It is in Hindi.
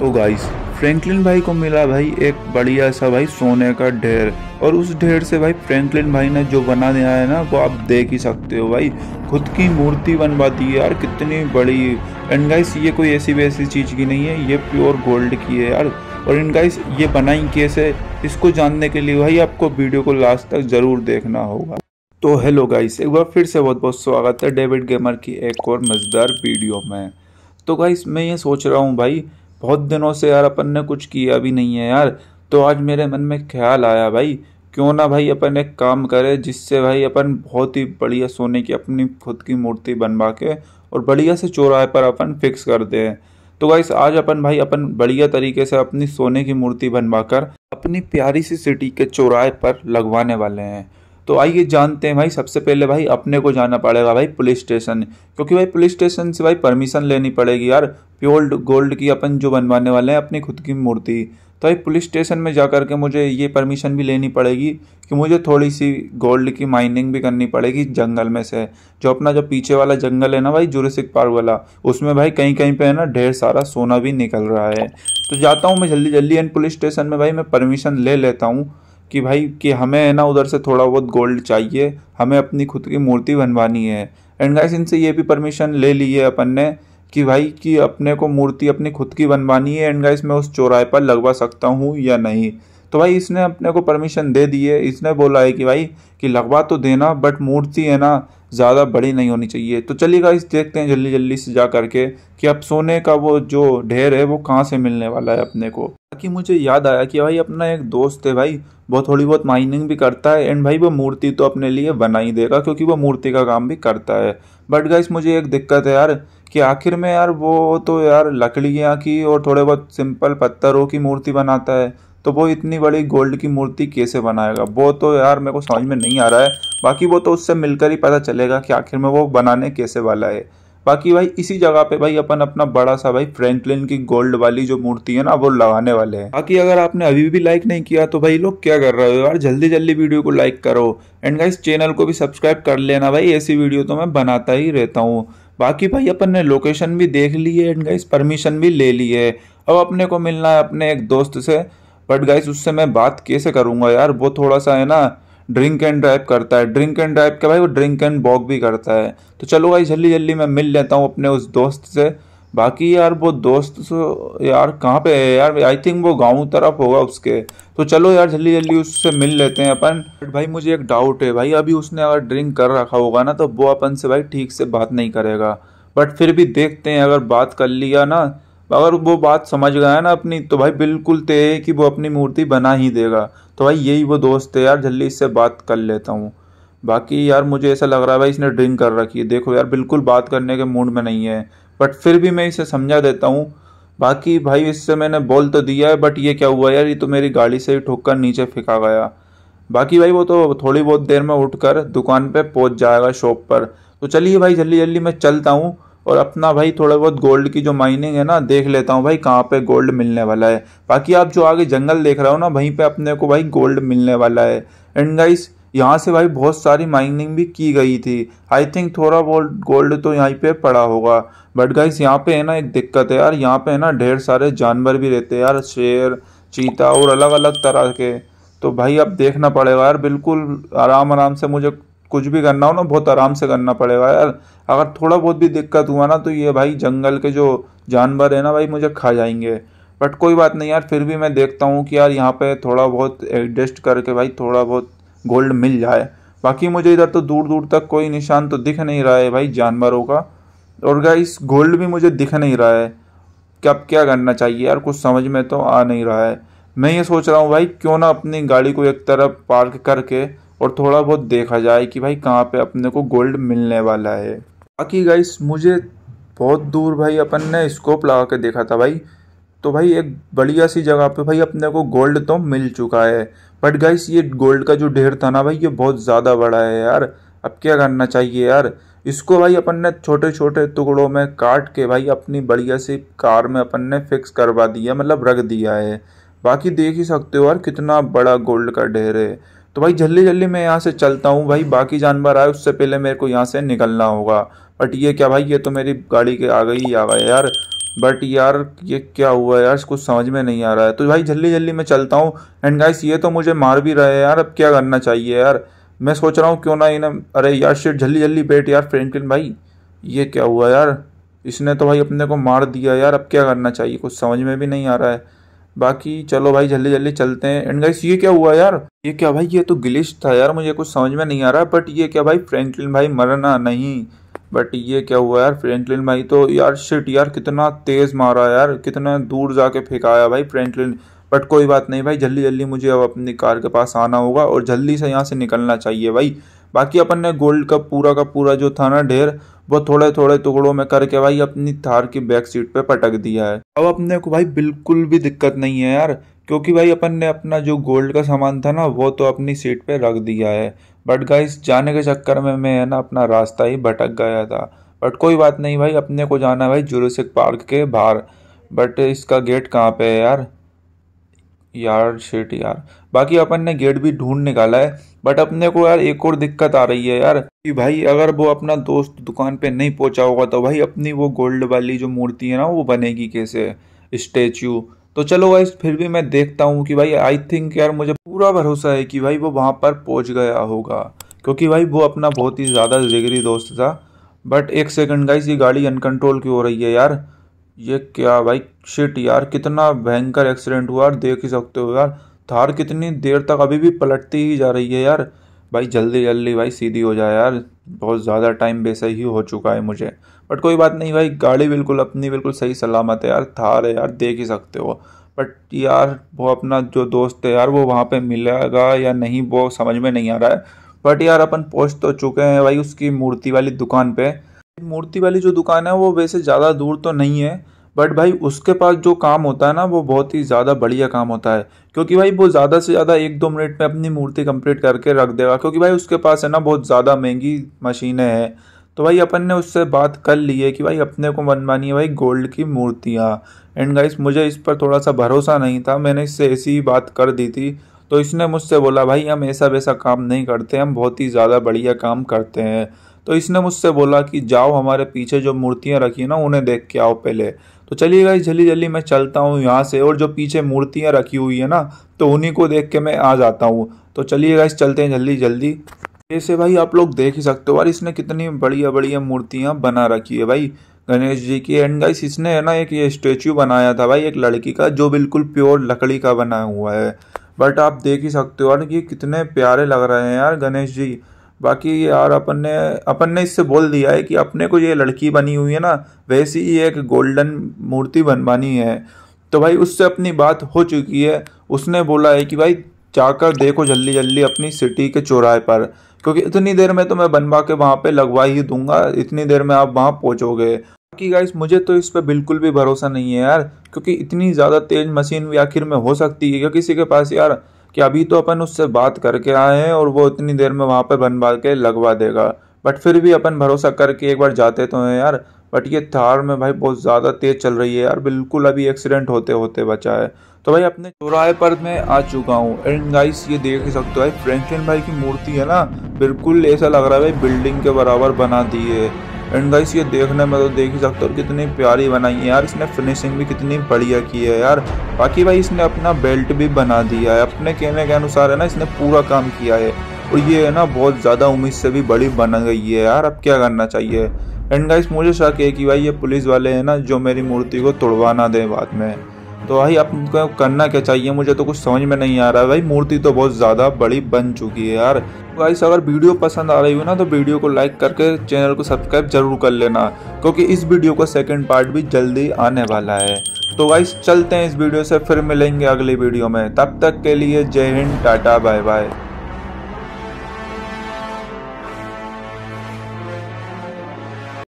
तो गाइस फ्रैंकलिन भाई को मिला भाई एक बढ़िया सा भाई सोने का ढेर और उस ढेर से भाई फ्रैंकलिन भाई ने जो बना दिया है ना वो आप देख ही सकते हो भाई खुद की मूर्ति बनवाती है यार कितनी बड़ी एंड गाइस ये कोई ऐसी वैसी चीज़ की नहीं है ये प्योर गोल्ड की है यार और इन गाइस ये बनाई कैसे इसको जानने के लिए भाई आपको वीडियो को लास्ट तक ज़रूर देखना होगा तो हेलो गाइस एक बार फिर से बहुत बहुत स्वागत है डेविड गेमर की एक और मज़ेदार वीडियो में तो गाइस मैं ये सोच रहा हूँ भाई बहुत दिनों से यार अपन ने कुछ किया भी नहीं है यार तो आज मेरे मन में ख्याल आया भाई क्यों ना भाई अपन एक काम करें जिससे भाई अपन बहुत ही बढ़िया सोने की अपनी खुद की मूर्ति बनवा के और बढ़िया से चौराहे पर अपन फिक्स करते हैं तो गाइस आज अपन भाई अपन बढ़िया तरीके से अपनी सोने की मूर्ति बनवा कर अपनी प्यारी सी सिटी के चौराहे पर लगवाने वाले हैं तो आइए जानते हैं भाई सबसे पहले भाई अपने को जाना पड़ेगा भाई पुलिस स्टेशन क्योंकि भाई पुलिस स्टेशन से भाई परमिशन लेनी पड़ेगी यार प्योल्ड गोल्ड की अपन जो बनवाने वाले हैं अपनी खुद की मूर्ति तो भाई पुलिस स्टेशन में जा कर के मुझे ये परमिशन भी लेनी पड़ेगी कि मुझे थोड़ी सी गोल्ड की माइनिंग भी करनी पड़ेगी जंगल में से जो अपना जो पीछे वाला जंगल है ना भाई जुरसिक पार्क वाला उसमें भाई कहीं कहीं पे है ना ढेर सारा सोना भी निकल रहा है तो जाता हूँ मैं जल्दी जल्दी एंड पुलिस स्टेशन में भाई मैं परमिशन ले लेता हूँ कि भाई कि हमें है ना उधर से थोड़ा बहुत गोल्ड चाहिए हमें अपनी खुद की मूर्ति बनवानी है एंड गाइस इनसे ये भी परमिशन ले ली है अपन ने कि भाई कि अपने को मूर्ति अपनी खुद की बनवानी है एंड गाइस मैं उस चौराहे पर लगवा सकता हूँ या नहीं तो भाई इसने अपने को परमिशन दे दी है इसने बोला है कि भाई कि लगवा तो देना बट मूर्ति है ना ज़्यादा बड़ी नहीं होनी चाहिए तो चलिए गाइस देखते हैं जल्दी जल्दी से जा करके कि अब सोने का वो जो ढेर है वो कहाँ से मिलने वाला है अपने को कि मुझे याद आया कि भाई अपना एक दोस्त है भाई वो थोड़ी बहुत माइनिंग भी करता है एंड भाई वो मूर्ति तो अपने लिए बना ही देगा क्योंकि वो मूर्ति का काम भी करता है बट गाइस मुझे एक दिक्कत है यार कि आखिर में यार वो तो यार लकड़ियाँ की और थोड़े बहुत सिंपल पत्थरों की मूर्ति बनाता है तो वो इतनी बड़ी गोल्ड की मूर्ति कैसे बनाएगा वो तो यार मेरे को समझ में नहीं आ रहा है बाकी वो तो उससे मिलकर ही पता चलेगा कि आखिर में वो बनाने कैसे वाला है बाकी भाई इसी जगह पे भाई अपन अपना बड़ा सा भाई फ्रैंकलिन की गोल्ड वाली जो मूर्ति है ना वो लगाने वाले हैं बाकी अगर आपने अभी भी लाइक नहीं किया तो भाई लोग क्या कर रहे हो यार जल्दी जल्दी वीडियो को लाइक करो एंड गाइस चैनल को भी सब्सक्राइब कर लेना भाई ऐसी वीडियो तो मैं बनाता ही रहता हूँ बाकी भाई अपन ने लोकेशन भी देख ली है एंड गाइस परमिशन भी ले ली है अब अपने को मिलना है अपने एक दोस्त से बट गाइस उससे मैं बात कैसे करूँगा यार वो थोड़ा सा है ना ड्रिंक एंड ड्राइव करता है ड्रिंक एंड ड्राइव क्या भाई वो ड्रिंक एंड वॉक भी करता है तो चलो भाई जल्दी जल्दी मैं मिल लेता हूँ अपने उस दोस्त से बाकी यार वो दोस्त तो यार कहाँ पे है यार आई थिंक वो गांव तरफ होगा उसके तो चलो यार जल्दी जल्दी उससे मिल लेते हैं अपन बट भाई मुझे एक डाउट है भाई अभी उसने अगर ड्रिंक कर रखा होगा ना तो वो अपन से भाई ठीक से बात नहीं करेगा बट फिर भी देखते हैं अगर बात कर लिया ना अगर वो बात समझ गया ना अपनी तो भाई बिल्कुल तय है कि वो अपनी मूर्ति बना ही देगा तो भाई यही वो दोस्त है यार जल्दी इससे बात कर लेता हूँ बाकी यार मुझे ऐसा लग रहा है भाई इसने ड्रिंक कर रखी है देखो यार बिल्कुल बात करने के मूड में नहीं है बट फिर भी मैं इसे समझा देता हूँ बाकी भाई इससे मैंने बोल तो दिया है बट ये क्या हुआ यार ये तो मेरी गाड़ी से ही ठोक नीचे फेंका गया बाकी भाई वो तो थोड़ी बहुत देर में उठकर दुकान पे पहुंच जाएगा शॉप पर तो चलिए भाई जल्दी जल्दी मैं चलता हूँ और अपना भाई थोड़ा बहुत गोल्ड की जो माइनिंग है ना देख लेता हूँ भाई कहाँ पे गोल्ड मिलने वाला है बाकी आप जो आगे जंगल देख रहे हो ना वहीं पे अपने को भाई गोल्ड मिलने वाला है एंड गाइस यहाँ से भाई बहुत सारी माइनिंग भी की गई थी आई थिंक थोड़ा बहुत गोल्ड तो यहीं पर पड़ा होगा बट गाइस यहाँ पे है ना एक दिक्कत है यार यहाँ पे है ना ढेर सारे जानवर भी रहते हैं यार शेर चीता और अलग अलग तरह के तो भाई अब देखना पड़ेगा यार बिल्कुल आराम आराम से मुझे कुछ भी करना हो ना बहुत आराम से करना पड़ेगा यार अगर थोड़ा बहुत भी दिक्कत हुआ ना तो ये भाई जंगल के जो जानवर है ना भाई मुझे खा जाएंगे बट कोई बात नहीं यार फिर भी मैं देखता हूँ कि यार यहाँ पे थोड़ा बहुत एडजस्ट करके भाई थोड़ा बहुत गोल्ड मिल जाए बाकी मुझे इधर तो दूर दूर तक कोई निशान तो दिख नहीं रहा है भाई जानवरों का और गाइस गोल्ड भी मुझे दिख नहीं रहा है कि अब क्या करना चाहिए यार कुछ समझ में तो आ नहीं रहा है मैं ये सोच रहा हूँ भाई क्यों ना अपनी गाड़ी को एक तरफ पार्क करके और थोड़ा बहुत देखा जाए कि भाई कहाँ पे अपने को गोल्ड मिलने वाला है बाकी गाइस मुझे बहुत दूर भाई अपन ने स्कोप लगा के देखा था भाई तो भाई एक बढ़िया सी जगह पे भाई अपने को गोल्ड तो मिल चुका है बट गाइस ये गोल्ड का जो ढेर था ना भाई ये बहुत ज़्यादा बड़ा है यार अब क्या करना चाहिए यार इसको भाई अपन ने छोटे छोटे टुकड़ों में काट के भाई अपनी बढ़िया सी कार में अपन ने फिक्स करवा दिया मतलब रख दिया है बाकी देख ही सकते हो यार कितना बड़ा गोल्ड का ढेर है तो भाई जल्दी जल्दी मैं यहाँ से चलता हूँ भाई बाकी जानवर आए उससे पहले मेरे को यहाँ से निकलना होगा बट ये क्या भाई ये तो मेरी गाड़ी के आ गई आ गया यार बट यार ये क्या हुआ यार कुछ समझ में नहीं आ रहा है तो भाई जल्दी जल्दी मैं चलता हूँ एंड गाइस ये तो मुझे मार भी रहे हैं यार अब क्या करना चाहिए यार मैं सोच रहा हूँ क्यों ना इन्हें अरे यार शिट जल्दी जल्दी बैठ यार फ्रेंकलिन भाई ये क्या हुआ यार इसने तो भाई अपने को मार दिया यार अब क्या करना चाहिए कुछ समझ में भी नहीं आ रहा है बाकी चलो भाई जल्दी जल्दी चलते हैं एंड गाइस ये क्या हुआ यार ये क्या भाई ये तो गिलिश था यार मुझे कुछ समझ में नहीं आ रहा बट ये क्या भाई फ्रेंकलिन भाई मरना नहीं बट ये क्या हुआ यार फ्रेंकलिन भाई तो यार शिट यार कितना तेज़ मारा यार कितना दूर जाके फेंकाया भाई फ्रेंकलिन बट कोई बात नहीं भाई जल्दी जल्दी मुझे अब अपनी कार के पास आना होगा और जल्दी से यहाँ से निकलना चाहिए भाई बाकी अपन ने गोल्ड का पूरा का पूरा जो था ना ढेर वो थोड़े थोड़े टुकड़ों में करके भाई अपनी थार की बैक सीट पे पटक दिया है अब अपने को भाई बिल्कुल भी दिक्कत नहीं है यार क्योंकि भाई अपन ने अपना जो गोल्ड का सामान था ना वो तो अपनी सीट पे रख दिया है बट गाइस जाने के चक्कर में मैं है ना अपना रास्ता ही भटक गया था बट कोई बात नहीं भाई अपने को जाना है भाई जुरुसिक पार्क के बाहर बट इसका गेट कहाँ पे है यार यार शेट यार बाकी अपन ने गेट भी ढूंढ निकाला है बट अपने को यार एक और दिक्कत आ रही है यार कि भाई अगर वो अपना दोस्त दुकान पे नहीं पहुंचा होगा तो भाई अपनी वो गोल्ड वाली जो मूर्ति है ना वो बनेगी कैसे स्टेच्यू तो चलो भाई फिर भी मैं देखता हूँ कि भाई आई थिंक यार मुझे पूरा भरोसा है कि भाई वो वहाँ पर पहुँच गया होगा क्योंकि भाई वो अपना बहुत ही ज़्यादा जिगरी दोस्त था बट एक सेकंड गाइस ये गाड़ी अनकंट्रोल क्यों हो रही है यार ये क्या भाई शिट यार कितना भयंकर एक्सीडेंट हुआ यार देख ही सकते हो यार थार कितनी देर तक अभी भी पलटती ही जा रही है यार भाई जल्दी जल्दी भाई सीधी हो जाए यार बहुत ज़्यादा टाइम वैसा ही हो चुका है मुझे बट कोई बात नहीं भाई गाड़ी बिल्कुल अपनी बिल्कुल सही सलामत है यार थार है यार देख ही सकते हो बट यार वो अपना जो दोस्त है यार वो वहाँ पे मिलेगा या नहीं वो समझ में नहीं आ रहा है बट यार अपन पहुँच तो चुके हैं भाई उसकी मूर्ति वाली दुकान पर मूर्ति वाली जो दुकान है वो वैसे ज़्यादा दूर तो नहीं है बट भाई उसके पास जो काम होता है ना वो बहुत ही ज़्यादा बढ़िया काम होता है क्योंकि भाई वो ज़्यादा से ज़्यादा एक दो मिनट में अपनी मूर्ति कंप्लीट करके रख देगा क्योंकि भाई उसके पास है ना बहुत ज़्यादा महंगी मशीनें हैं तो भाई अपन ने उससे बात कर ली है कि भाई अपने को मनमानी है भाई गोल्ड की मूर्तियाँ एंड गाइस मुझे इस पर थोड़ा सा भरोसा नहीं था मैंने इससे ऐसी ही बात कर दी थी तो इसने मुझसे बोला भाई हम ऐसा वैसा काम नहीं करते हम बहुत ही ज़्यादा बढ़िया काम करते हैं तो इसने मुझसे बोला कि जाओ हमारे पीछे जो मूर्तियाँ रखी ना उन्हें देख के आओ पहले तो चलिए गाइस जल्दी जल्दी मैं चलता हूँ यहाँ से और जो पीछे मूर्तियाँ रखी हुई है ना तो उन्हीं को देख के मैं आ जाता हूँ तो चलिए गाइस चलते हैं जल्दी जल्दी ऐसे भाई आप लोग देख ही सकते हो यार इसने कितनी बढ़िया बढ़िया मूर्तियाँ बना रखी है भाई गणेश जी की एंड गाइस इसने है ना एक ये स्टेचू बनाया था भाई एक लड़की का जो बिल्कुल प्योर लकड़ी का बना हुआ है बट आप देख ही सकते हो यार कि कितने प्यारे लग रहे हैं यार गणेश जी बाकी यार अपन ने अपन ने इससे बोल दिया है कि अपने को ये लड़की बनी हुई है ना वैसी ही एक गोल्डन मूर्ति बनवानी है तो भाई उससे अपनी बात हो चुकी है उसने बोला है कि भाई जाकर देखो जल्दी जल्दी अपनी सिटी के चौराहे पर क्योंकि इतनी देर में तो मैं बनवा के वहाँ पे लगवा ही दूंगा इतनी देर में आप वहाँ पहुँचोगे बाकी गाइस मुझे तो इस पर बिल्कुल भी भरोसा नहीं है यार क्योंकि इतनी ज़्यादा तेज मशीन भी आखिर में हो सकती है या किसी के पास यार कि अभी तो अपन उससे बात करके आए हैं और वो इतनी देर में वहाँ पर बनवा के लगवा देगा बट फिर भी अपन भरोसा करके एक बार जाते तो हैं यार बट ये थार में भाई बहुत ज़्यादा तेज़ चल रही है यार बिल्कुल अभी एक्सीडेंट होते होते बचा है तो भाई अपने चौराहे पर मैं आ चुका हूँ एंड गाइस ये देख ही सकते हो फ्रेंचन भाई की मूर्ति है ना बिल्कुल ऐसा लग रहा है भाई बिल्डिंग के बराबर बना दी है एंड गाइस ये देखने में तो देख ही सकते हो कितनी प्यारी बनाई है यार इसने फिनिशिंग भी कितनी बढ़िया की है यार बाकी भाई इसने अपना बेल्ट भी बना दिया है अपने कहने के अनुसार है ना इसने पूरा काम किया है और ये है ना बहुत ज़्यादा उम्मीद से भी बड़ी बन गई है यार अब क्या करना चाहिए एंड गाइस मुझे शक है कि भाई ये पुलिस वाले हैं ना जो मेरी मूर्ति को तोड़वा ना दें बाद में तो भाई आपको करना क्या चाहिए मुझे तो कुछ समझ में नहीं आ रहा है भाई मूर्ति तो बहुत ज़्यादा बड़ी बन चुकी है यार गाइस अगर वीडियो पसंद आ रही हो ना तो वीडियो को लाइक करके चैनल को सब्सक्राइब जरूर कर लेना क्योंकि इस वीडियो का सेकेंड पार्ट भी जल्दी आने वाला है तो गाइस चलते हैं इस वीडियो से फिर मिलेंगे अगली वीडियो में तब तक के लिए जय हिंद टाटा बाय बाय